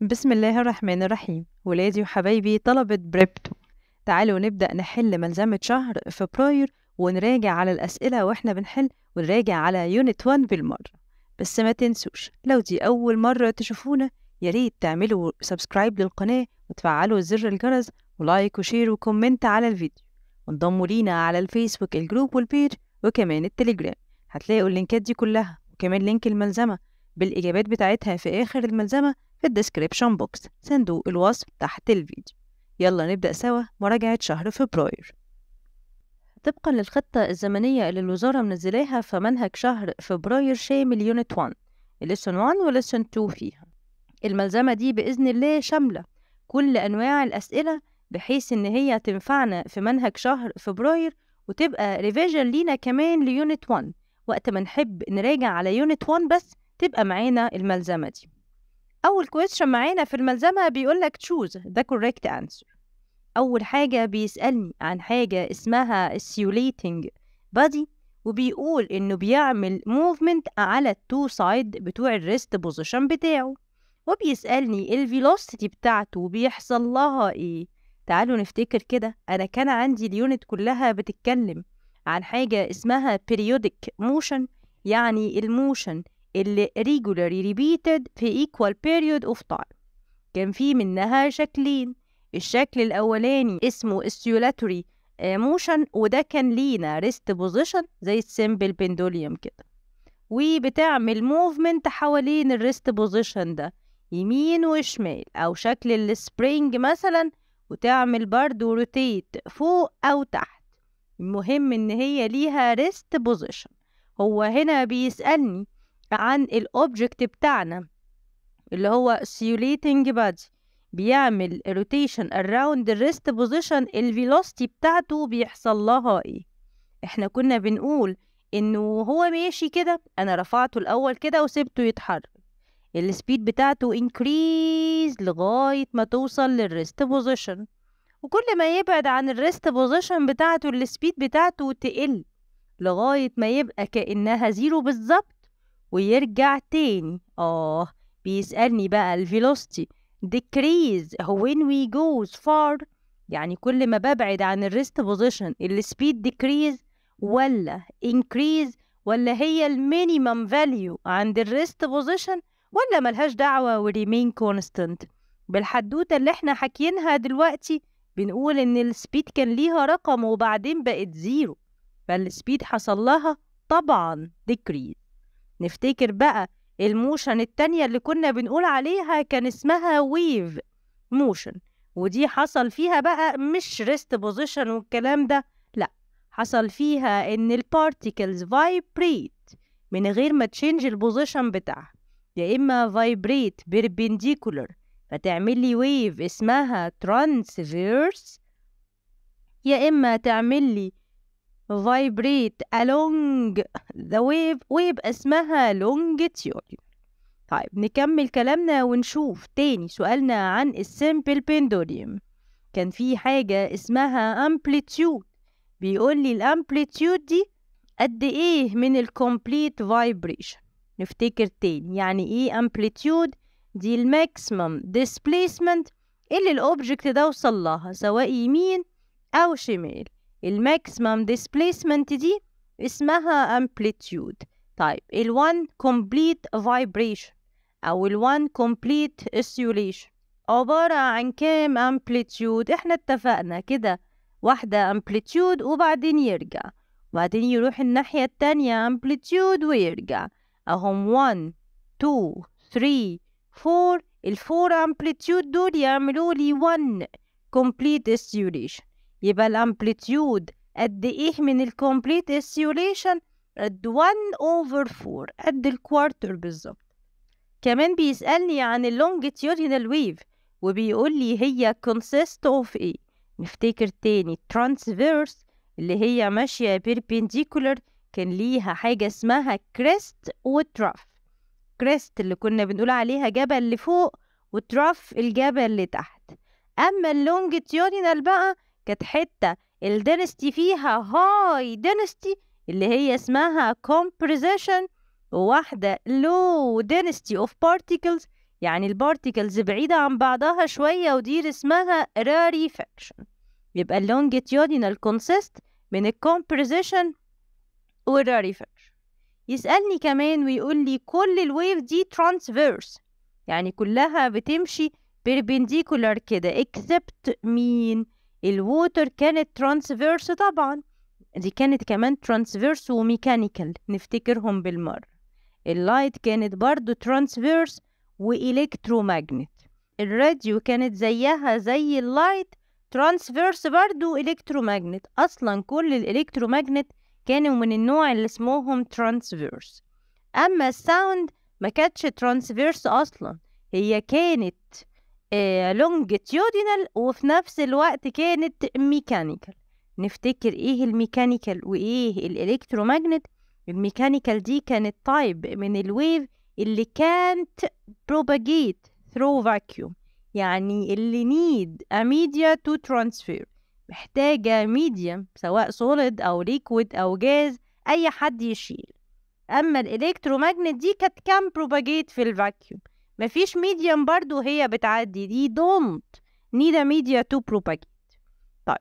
بسم الله الرحمن الرحيم ولادي وحبايبي طلبة بريبتو تعالوا نبدأ نحل ملزمة شهر فبراير ونراجع على الأسئلة وإحنا بنحل ونراجع على يونت 1 بالمرة بس ما تنسوش لو دي أول مرة تشوفونا ياريت تعملوا سبسكرايب للقناة وتفعلوا زر الجرس ولايك وشير وكومنت على الفيديو وانضموا لينا على الفيسبوك الجروب والبيج وكمان التليجرام هتلاقوا اللينكات دي كلها وكمان لينك الملزمة بالإجابات بتاعتها في آخر الملزمة في الديسكريبشن بوكس صندوق الوصف تحت الفيديو يلا نبدأ سوا مراجعة شهر فبراير طبقا للخطة الزمنية اللي الوزارة منزلاها فمنهج شهر فبراير شامل يونت 1 لسن 1 ولسن 2 فيها الملزمة دي بإذن الله شاملة كل أنواع الأسئلة بحيث إن هي تنفعنا في منهج شهر فبراير وتبقى ريفيجن لينا كمان ليونت 1 وقت ما نحب نراجع على يونت 1 بس تبقى معانا الملزمة دي أول question معانا في الملزمة بيقولك choose the correct answer أول حاجة بيسألني عن حاجة اسمها simulating body وبيقول إنه بيعمل movement على التو سايد بتوع الريست بوزيشن بتاعه وبيسألني velocity بتاعته بيحصل لها إيه تعالوا نفتكر كده أنا كان عندي اليونت كلها بتتكلم عن حاجة اسمها periodic motion يعني الموشن اللي regularly repeated في equal period of time كان في منها شكلين الشكل الأولاني اسمه استيولاتوري موشن وده كان لينا ريست بوزيشن زي السيمبل بندوليوم كده وبتعمل موفمنت حوالين الريست بوزيشن ده يمين وشمال أو شكل السبرينج مثلا وتعمل برضو روتيت فوق أو تحت المهم إن هي ليها ريست بوزيشن هو هنا بيسألني عن الأوبجكت بتاعنا اللي هو سيوليتنج body بيعمل rotation around الريست بوزيشن position بتاعته بيحصل لها ايه احنا كنا بنقول انه هو ماشي كده انا رفعته الاول كده وسبته يتحرك السبيد بتاعته increase لغاية ما توصل للريست بوزيشن وكل ما يبعد عن الريست بوزيشن بتاعته السبيد بتاعته تقل لغاية ما يبقى كأنها زيرو بالظبط ويرجع تاني اه بيسألني بقى الفيلوستي decrease when we goes far يعني كل ما ببعد عن الريست بوزيشن السبيد decrease ولا increase ولا هي المينيمم فاليو عند الريست بوزيشن ولا ملهاش دعوة وريمين كونستنت بالحدوتة اللي احنا حاكيينها دلوقتي بنقول ان السبيد كان ليها رقم وبعدين بقت زيرو فالسبيد حصل لها طبعا decrease نفتكر بقى الموشن التانية اللي كنا بنقول عليها كان اسمها ويف موشن ودي حصل فيها بقى مش ريست بوزيشن والكلام ده لا حصل فيها ان البارتيكلز فايبريت من غير ما تشينج البوزيشن بتاعها يا اما فايبريت بيربنديكولر فتعمل لي ويف اسمها ترانسفيرس يا اما تعمل لي vibrate along the wave ويبقى اسمها longitude طيب نكمل كلامنا ونشوف تاني سؤالنا عن السيمبل pendulum كان في حاجة اسمها amplitude بيقول لي الامبليتيود دي قد ايه من الكمبليت فايبريشن نفتكر تاني يعني ايه امبليتيود دي الماكسيمم ديسبيسمنت اللي الاوبجكت ده وصل لها سواء يمين او شمال الماكسيمم ديسبيسمنت دي اسمها امبليتيود طيب ال1 كومبليت فايبريشن او ال1 كومبليت اسيوليشن عبارة عن كام امبليتيود احنا اتفقنا كده واحدة امبليتيود وبعدين يرجع وبعدين يروح الناحية التانية امبليتيود ويرجع اهم 1 2 3 4 الفور امبليتيود دول يعملوا لي 1 complete oscillation يبقى الامبليتيود قد ايه من الكومبليت السيوليشن قد 1 اوفر 4 قد الكوارتر بالظبط كمان بيسألني عن اللونجيتيودينال ويف وبيقول لي هي consist of ايه نفتكر تاني ترانسفيرس اللي هي ماشية بيربنديكولر كان ليها حاجة اسمها كريست وترف كريست اللي كنا بنقول عليها جبل لفوق وترف الجبل لتحت أما اللونجيتيودينال بقى كانت حتة الدينستي فيها هاي دينستي اللي هي اسمها composition وواحدة low density of particles يعني البارتيكلز بعيدة عن بعضها شوية ودي اسمها rarefaction يبقى longitudinal consist من الcomposition والrarefaction يسألني كمان ويقول لي كل الويف دي transverse يعني كلها بتمشي perpendicular كده اكسبت مين الووتر كانت ترانسفيرس طبعا دي كانت كمان ترانسفيرس وميكانيكال نفتكرهم بالمرة اللايت كانت برضو ترانسفيرس ماجنت الراديو كانت زيها زي اللايت ترانسفيرس برضو ماجنت أصلا كل ماجنت كانوا من النوع اللي اسمهم ترانسفيرس أما الساوند ما كانتش ترانسفيرس أصلا هي كانت لونجتيودينال آه، وفي نفس الوقت كانت ميكانيكال نفتكر ايه الميكانيكال وايه الالكترومagnet الميكانيكال دي كانت تايب من الويف اللي كانت propagate through vacuum يعني اللي need a media to transfer محتاجة medium سواء solid أو liquid أو جاز أي حد يشيل أما الإلكترومagnet دي كانت كان propagate في الفاكيوم مفيش ميديم برضو هي بتعدي دي don't need a media to propagate طيب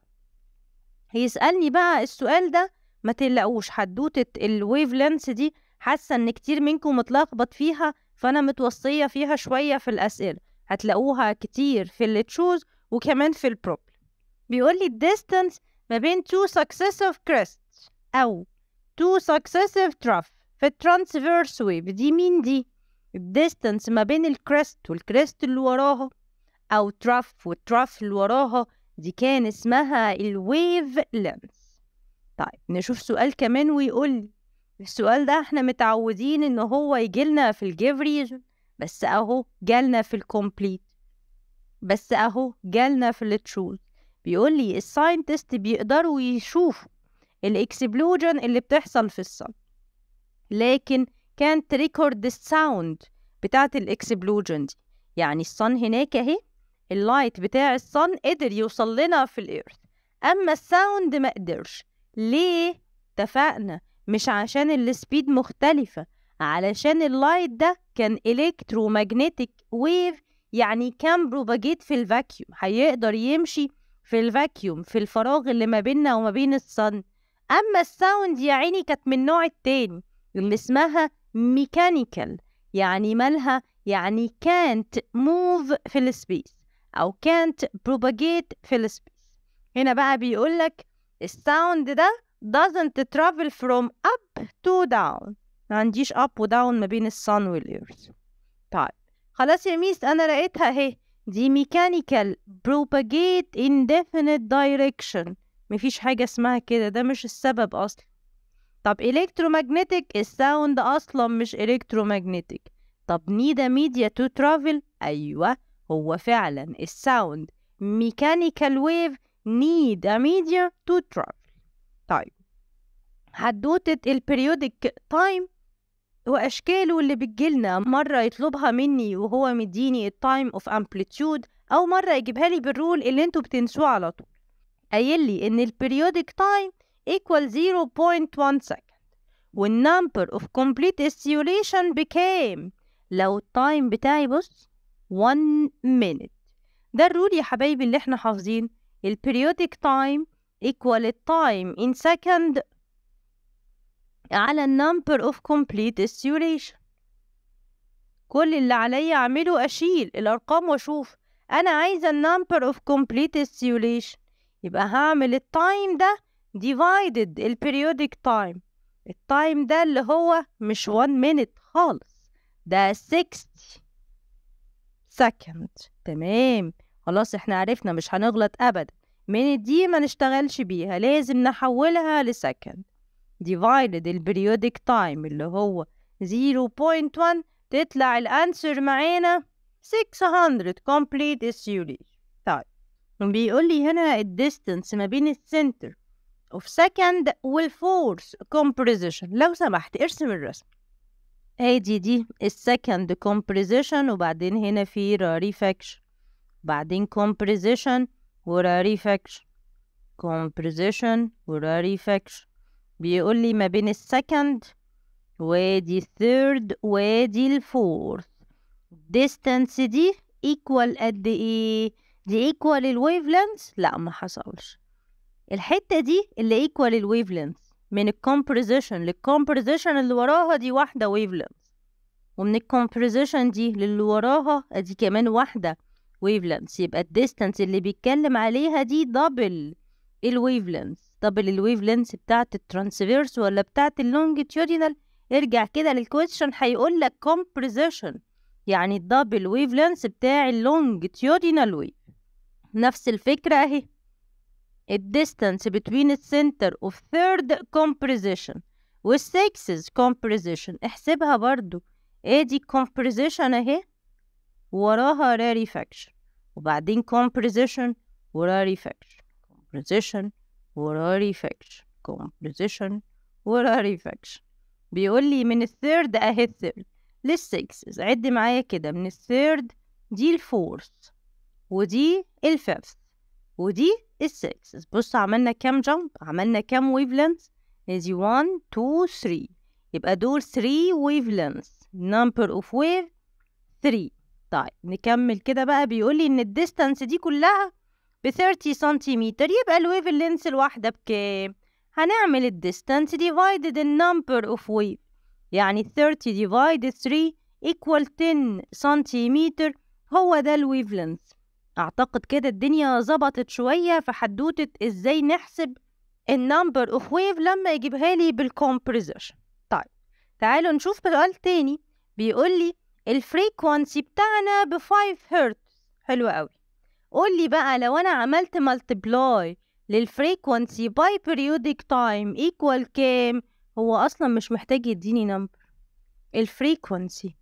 هيسألني بقى السؤال ده ما تلاقوش حدوتة الويف لينس دي حاسة ان كتير منكم متلخبط فيها فانا متوصية فيها شوية في الاسئلة هتلاقوها كتير في اللي تشوز وكمان في البروبلم بيقول لي distance ما بين two successive crests او two successive troughs في الترانسفيرس ويف دي مين دي الديستانس ما بين الكريست والكريست اللي وراها أو تراف والتراف اللي وراها دي كان اسمها الويف لينث طيب نشوف سؤال كمان ويقول لي السؤال ده احنا متعودين ان هو يجيلنا في الجيف ريجن بس اهو جالنا في الكومبليت بس اهو جالنا في التشوز بيقول لي الساينتست بيقدروا يشوفوا الاكسبلوجن اللي بتحصل في الصن لكن كانت ريكورد الساوند بتاعت الاكسبلوجن دي يعني الصن هناك اهي اللايت بتاع الصن قدر يوصل لنا في الإيرث أما الساوند ما قدرش ليه؟ اتفقنا مش عشان السبيد مختلفة علشان اللايت ده كان ماجنتيك ويف يعني كان بروباجيت في الفاكيوم هيقدر يمشي في الفاكيوم في الفراغ اللي ما بيننا وما بين الصن أما الساوند يا عيني كانت من النوع التاني اللي اسمها ميكانيكال يعني مالها يعني can't move في السبيس أو can't propagate في السبيس هنا بقى بيقول لك الساوند ده doesn't travel from up to down ما عنديش up و down ما بين السن والإيرث طيب خلاص يا ميس أنا لقيتها اهي دي ميكانيكال propagate indefinite direction مفيش حاجة اسمها كده ده مش السبب أصلا طب electromagnetic الساوند أصلا مش electromagnetic طب نيدا ميديا تو ترافل أيوة هو فعلا الساوند ميكانيكال ويف need a ميديا تو ترافل طيب حدوتة البريودك تايم وأشكاله اللي بتجيلنا مرة يطلبها مني وهو مديني التايم اوف امبليتيود أو مرة يجيبها لي بالرول اللي انتوا بتنسوه على طول قايل لي إن البريودك تايم equal 0.1 second والنمبر of complete stimulation became لو التايم بتاعي بص 1 minute ده الرول يا حبايبي اللي احنا حافظين ال periodic time equal time in second على number of complete stimulation كل اللي عليا اعمله اشيل الارقام واشوف انا عايزه number of complete stimulation يبقى هعمل التايم ده divided time ال time ده اللي هو مش one minute خالص ده 60 second تمام خلاص احنا عرفنا مش هنغلط ابدا minute دي ما نشتغلش بيها لازم نحولها second divided periodic time اللي هو 0.1 تطلع الانسر معانا 600 complete السيوليج طيب بيقول لي هنا الديستنس ما بين السنتر of second والfourth composition لو سمحت ارسم الرسم ادي دي second composition وبعدين هنا في rarefaction بعدين composition وrarefaction composition وrarefaction بيقول لي ما بين second وادي الثيرد وادي الفورث distance دي equal قد ايه دي equal الويف wavelength لا ما حصلش الحتة دي اللي ايكوال الويف لينث من الكومبريزيشن للكومبريزيشن اللي وراها دي واحدة ويف لينث ومن الكومبريزيشن دي للي وراها ادي كمان واحدة ويف لينث يبقى الديستانس اللي بيتكلم عليها دي دبل الويف لينث دبل الويف لينث بتاعت الترانسفيرس ولا بتاعت اللونجيتيودينال ارجع كده للكويشن هيقول لك كومبريزيشن يعني الدبل ويف لينث بتاع اللونجيتيودينال ويف نفس الفكرة اهي distance between center of third compression والسكسز composition احسبها برضو ادي composition اهي وراها rarefaction وبعدين composition وراrefaction composition وراrefaction composition وراrefaction بيقول لي من الثيرد اهي الثيرد للسكسز عد معايا كده من الثيرد دي الفورث ودي الفيفث ودي السيكسز بص عملنا كام جمب عملنا كام ويف لينث ادي 1 2 3 يبقى دول 3 ويف لينث number of wave 3 طيب نكمل كده بقى بيقول لي ان الديستانس دي كلها ب 30 سنتيمتر يبقى الويف لينث الواحده بكام هنعمل الديستانس ديفايدد النمبر اوف ويف يعني 30 ديفايدد 3 ايكوال 10 سنتيمتر هو ده الويف لينث أعتقد كده الدنيا ظبطت شوية في حدوتة إزاي نحسب النمبر اوف ويف لما يجيبها لي بالكمبريزر طيب تعالوا نشوف سؤال تاني بيقول لي الفريكوانسي بتاعنا ب 5 هرتز حلو قوي قول لي بقى لو انا عملت ملتبلاي للفريكوانسي باي periodic تايم ايكوال كام هو اصلا مش محتاج يديني نمبر الفريكوانسي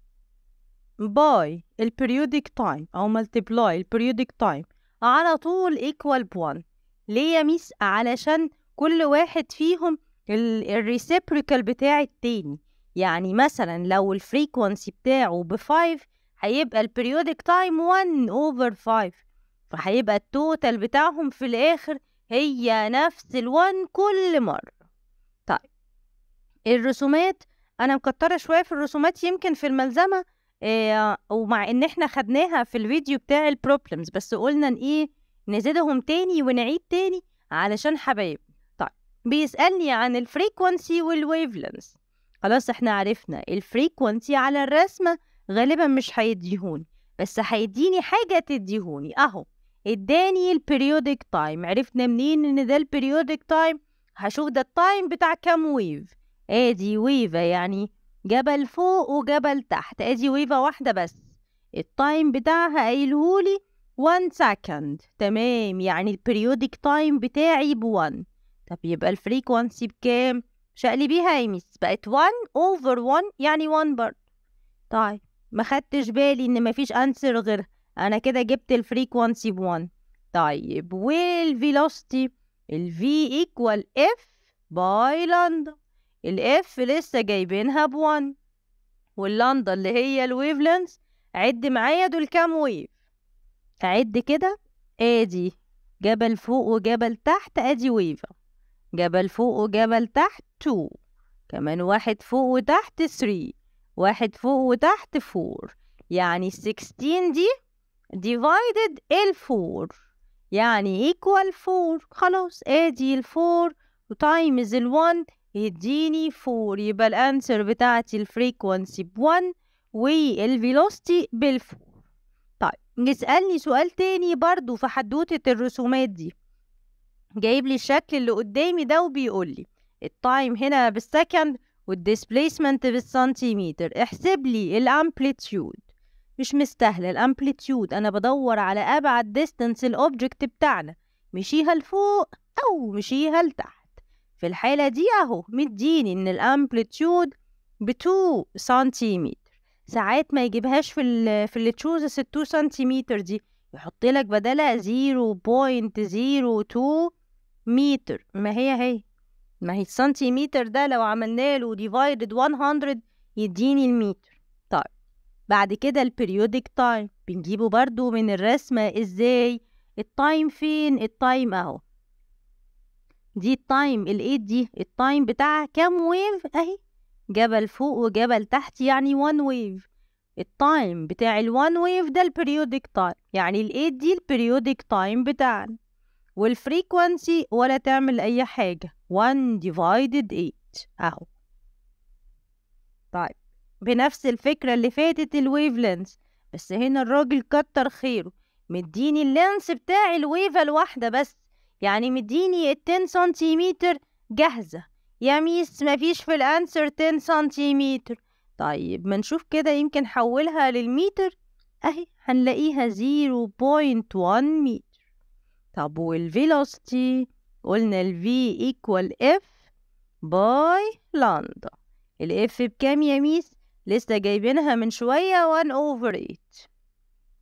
باي البريودك تايم أو ملتبلاي البريودك تايم على طول ايكوال بوان ليه يا ميس علشان كل واحد فيهم الريسيبريكال بتاع التاني يعني مثلا لو الفريكونسي بتاعه ب5 هيبقى البريودك تايم 1 اوفر 5 فهيبقى التوتال بتاعهم في الاخر هي نفس ال1 كل مرة طيب الرسومات انا مكترة شوية في الرسومات يمكن في الملزمة آه، ومع ان احنا خدناها في الفيديو بتاع البروبلمز بس قلنا ان ايه نزيدهم تاني ونعيد تاني علشان حبايب طيب بيسألني عن الفريكونسي والويفلنس خلاص احنا عرفنا الفريكونسي على الرسمة غالبا مش هيديهوني بس هيديني حاجة تديهوني اهو اداني البريودك تايم عرفنا منين ان ده البريودك تايم هشوف ده التايم بتاع كام ويف ادي ويفة يعني جبل فوق وجبل تحت ادي ويفة واحدة بس التايم بتاعها قايلهولي 1 second تمام يعني البريودك تايم بتاعي ب1 طب يبقى الفريكوانسي بكام شقلي بيها يا ميس بقت 1 اوفر 1 يعني 1 برضه طيب ما خدتش بالي ان مفيش انسر غير انا كده جبت الفريكوانسي ب1 طيب والفيلوسيتي الفي ايكوال اف باي لندن الاف لسه جايبينها بوان واللندا اللي هي الويفلنس عد معايا دول كام ويف اعد كده ادي جبل فوق وجبل تحت ادي ويفة جبل فوق وجبل تحت 2 كمان واحد فوق وتحت 3 واحد فوق وتحت 4 يعني 16 دي divided ال 4 يعني equal 4 خلاص ادي ال 4 وتايمز ال 1 يديني 4 يبقى الانسر بتاعتي الفريكوانسي ب 1 والفيلوستي بال 4 طيب نسألني سؤال تاني برضو في حدوتة الرسومات دي جايب لي الشكل اللي قدامي ده وبيقول لي التايم هنا بالسكند والديسبليسمنت بالسنتيمتر احسب لي الامبليتيود مش مستاهله الامبليتيود انا بدور على ابعد ديستنس الاوبجكت بتاعنا مشيها لفوق او مشيها لتحت في الحالة دي أهو مديني إن الأمبلتيود بتو سنتيمتر ساعات ما يجيبهاش في ال في اللي تشوزس سنتيمتر دي يحط لك بدلها زيرو بوينت زيرو تو متر ما هي هي ما هي السنتيمتر ده لو عملنا له ديفايدد 100 يديني المتر طيب بعد كده البريودك تايم بنجيبه برضو من الرسمة ازاي التايم فين التايم اهو دي التايم الايت دي التايم بتاعها كام ويف اهي جبل فوق وجبل تحت يعني وان ويف التايم بتاع الوان ويف ده البريودك تايم يعني الايت دي البريودك تايم بتاعنا والفريكوانسي ولا تعمل اي حاجة 1 divided 8 اهو طيب بنفس الفكرة اللي فاتت الويف لينس بس هنا الراجل كتر خيره مديني اللينس بتاع الويفة الواحدة بس يعني مديني 10 سنتيمتر جاهزة يا ميس مفيش في الانسر 10 سنتيمتر طيب ما نشوف كده يمكن حولها للمتر اهي هنلاقيها 0.1 متر طب والفيلوسيتي قلنا الفي ايكوال اف باي لاندا الاف بكام يا ميس لسه جايبينها من شوية 1 اوفر 8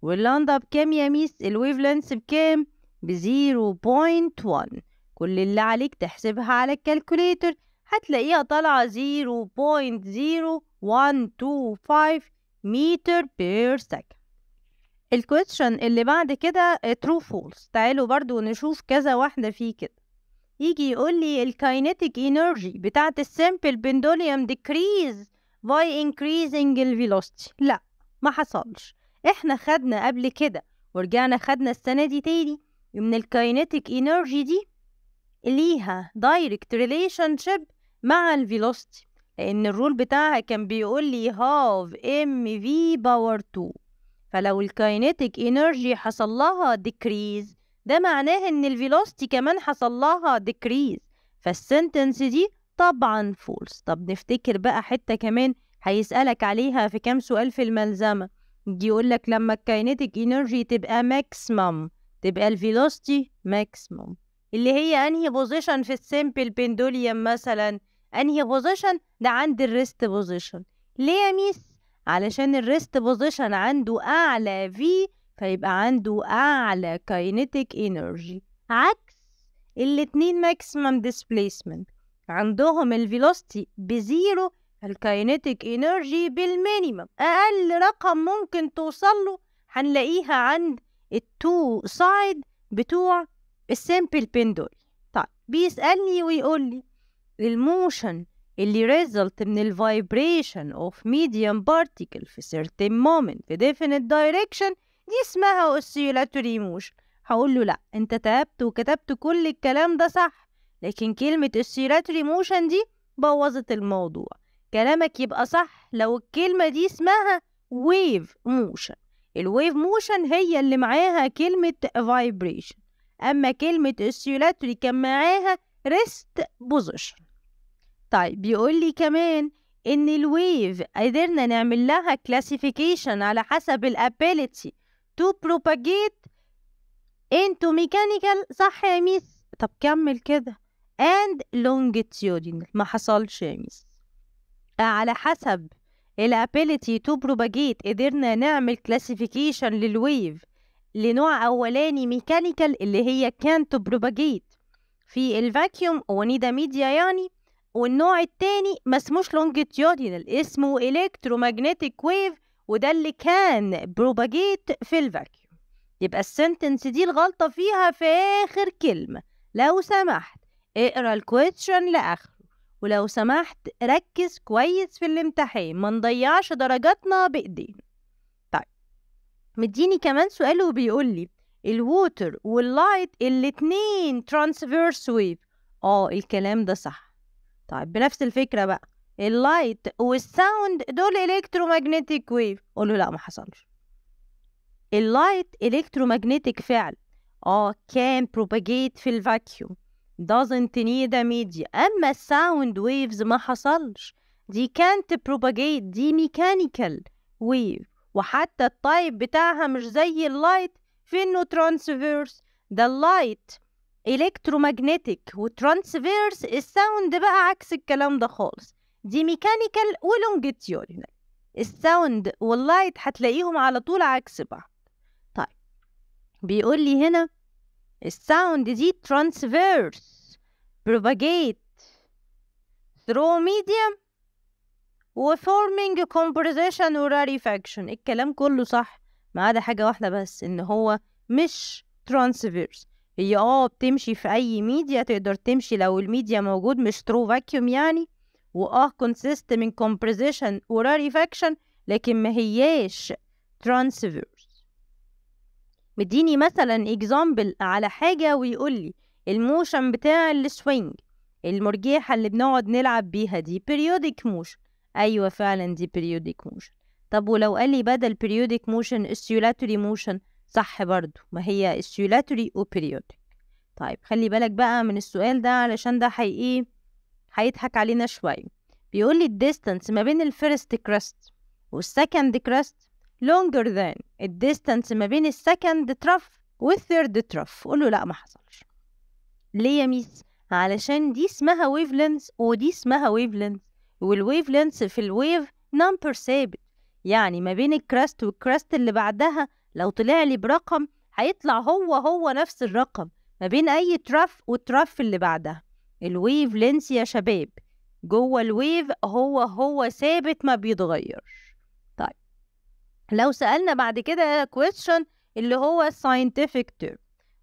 واللاندا بكام يا ميس الويفلنس لينث بكام ب 0.1 كل اللي عليك تحسبها على الكالكوليتر هتلاقيها طالعة 0.0125 متر بير سكند الكويشن اللي بعد كده ترو آه، فولس تعالوا برضو نشوف كذا واحدة فيه كده يجي يقول لي الكاينتيك انرجي بتاعت السمبل بندوليوم ديكريز باي انكريزنج الفيلوستي لا ما حصلش احنا خدنا قبل كده ورجعنا خدنا السنة دي تاني من الكاينتيك انرجي دي ليها دايركت ريليشن شيب مع الفيلوسيتي لان الرول بتاعها كان بيقول لي هاف ام في باور 2 فلو الكاينتيك انرجي حصل لها ديكريز ده معناه ان الفيلوسيتي كمان حصل لها ديكريز فالسنتنس دي طبعا فولس طب نفتكر بقى حتة كمان هيسألك عليها في كام سؤال في الملزمة يقول لك لما الكاينتيك انرجي تبقى ماكسيمم تبقى الفيلوستي ماكسيموم اللي هي انهي بوزيشن في السيمبل بندوليوم مثلا انهي بوزيشن ده عند الريست بوزيشن ليه يا ميس علشان الريست بوزيشن عنده اعلى في فيبقى عنده اعلى كاينيتيك انرجي عكس الاتنين ماكسيمم ديسبيسمنت عندهم الفيلوستي بزيرو الكاينيتيك انرجي بالمينيمم اقل رقم ممكن توصل له هنلاقيها عند التو سايد بتوع السيمبل بندول طيب بيسألني ويقول لي الموشن اللي ريزلت من الفايبريشن اوف ميديوم بارتيكل في certain moment في definite direction دي اسمها oscillatory motion هقول له لا انت تعبت وكتبت كل الكلام ده صح لكن كلمة oscillatory motion دي بوظت الموضوع كلامك يبقى صح لو الكلمة دي اسمها wave motion الويف موشن هي اللي معاها كلمة vibration أما كلمة oscillatory كان معاها rest position طيب بيقول لي كمان إن الويف قدرنا نعمل لها classification على حسب ال ability to propagate into mechanical صح يا ميس طب كمل كده and longitudinal ما حصلش يا ميس على حسب الابيليتي تو بروباجيت قدرنا نعمل كلاسيفيكيشن للويف لنوع اولاني ميكانيكال اللي هي كان تو بروباجيت في الفاكيوم ونيدا ميديا يعني والنوع التاني ما اسموش لونجيتيودينال اسمه الكترومagnetic ويف وده اللي كان بروباجيت في الفاكيوم يبقى السنتنس دي الغلطة فيها في آخر كلمة لو سمحت اقرا الكويتشن لآخر ولو سمحت ركز كويس في الامتحان ما نضيعش درجاتنا بايدينا طيب مديني كمان سؤال وبيقول لي الووتر واللايت الاتنين ترانسفيرس ويف اه الكلام ده صح طيب بنفس الفكره بقى اللايت والساوند دول الكتروماجنتيك ويف قول له لا ما حصلش اللايت الكتروماجنتيك فعل اه كان propagate في الفاكيوم doesn't need a media أما الساوند waves ما حصلش دي can't propagate دي ميكانيكال wave وحتى الطيب بتاعها مش زي اللايت في انه ترانسفيرس ده اللايت الكترومagnetic وترانسفيرس الساوند بقى عكس الكلام ده خالص دي ميكانيكال ولونجيتيودينال الساوند واللايت هتلاقيهم على طول عكس بعض طيب بيقول لي هنا الساوند دي ترانسفيرس propagate through medium وforming composition rarefaction الكلام كله صح ما عدا حاجة واحدة بس إن هو مش ترانسفيرس هي اه بتمشي في أي ميديا تقدر تمشي لو الميديا موجود مش ترو فاكيوم يعني واه consist من composition وراريفاكشن لكن ما هياش ترانسفيرس مديني مثلا اكزامبل على حاجة ويقول لي الموشن بتاع السوينج المرجيحة اللي بنقعد نلعب بيها دي periodic motion أيوة فعلا دي periodic motion طب ولو قال لي بدل periodic motion oscillatory motion صح برضو ما هي oscillatory و periodic طيب خلي بالك بقى من السؤال ده علشان ده حي ايه هيضحك علينا شوية بيقول لي الديستانس ما بين الفيرست كراست والسكند كراست longer than الديستانس ما بين السكند ترف والثيرد ترف قول له لا ما حصلش ليه يا ميس علشان دي اسمها wavelength ودي اسمها wavelength لينث wavelength في في الويف نمبر ثابت يعني ما بين الكراست والكراست اللي بعدها لو طلع لي برقم هيطلع هو هو نفس الرقم ما بين اي ترف والترف اللي بعدها الويف wavelength يا شباب جوه الويف هو هو ثابت ما بيتغيرش لو سألنا بعد كده question اللي هو scientific term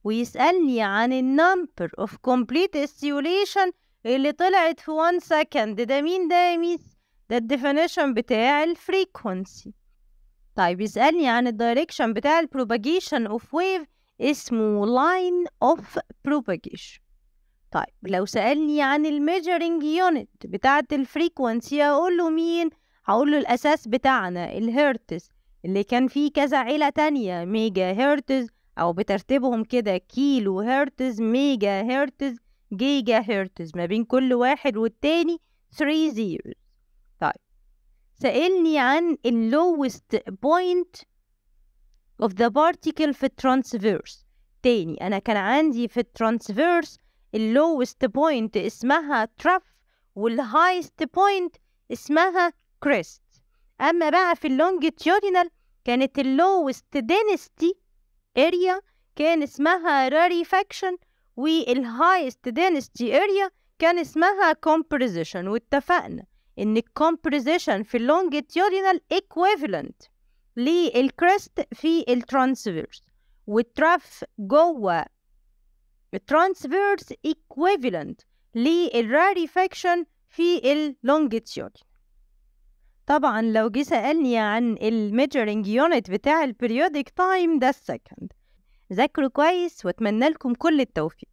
ويسألني عن النمبر of complete استيوليشن اللي طلعت في 1 second ده مين ده يا ميس ده الديفينيشن بتاع الفريكونسي طيب يسألني عن الدايركشن بتاع البروباجيشن اوف ويف اسمه لاين اوف propagation طيب لو سألني عن الميجرنج يونت بتاعة الفريكونسي هقول له مين هقول له الأساس بتاعنا الهرتز اللي كان فيه كذا عيلة تانية ميجا هرتز أو بترتيبهم كده كيلو هرتز ميجا هرتز جيجا هرتز ما بين كل واحد والتاني 3 زيروز طيب سألني عن اللوست lowest point of the particle في الترانسفيرس تاني أنا كان عندي في الترانسفيرس اللوست lowest point اسمها ترف والهايست بوينت اسمها كريست اما بقى في اللونجيتيودينال كانت اللوست دينستي اريا كان اسمها راريفاكشن والهايست دينستي اريا كان اسمها كومبريزيشن واتفقنا ان الكومبريزيشن في اللونجيتيودينال ايكويفالنت للكريست في الترانسفيرس والترف جوه الترانسفيرس ايكويفالنت للراريفاكشن في اللونجيتيودينال طبعا لو جه سألني عن الميجرنج يونت بتاع البريودك تايم ده السكند ذاكروا كويس واتمنى لكم كل التوفيق